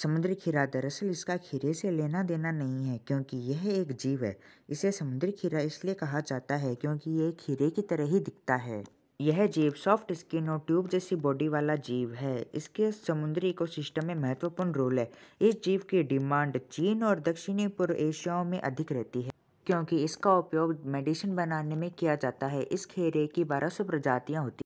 समुद्री खीरा दरअसल इसका खीरे से लेना देना नहीं है क्योंकि यह एक जीव है इसे समुद्री खीरा इसलिए कहा जाता है क्योंकि यह खीरे की तरह ही दिखता है यह जीव सॉफ्ट स्किन और ट्यूब जैसी बॉडी वाला जीव है इसके समुद्री इकोसिस्टम में महत्वपूर्ण रोल है इस जीव की डिमांड चीन और दक्षिणी पूर्व एशियाओं में अधिक रहती है क्योंकि इसका उपयोग मेडिसिन बनाने में किया जाता है इस खीरे की 1200 प्रजातियां होती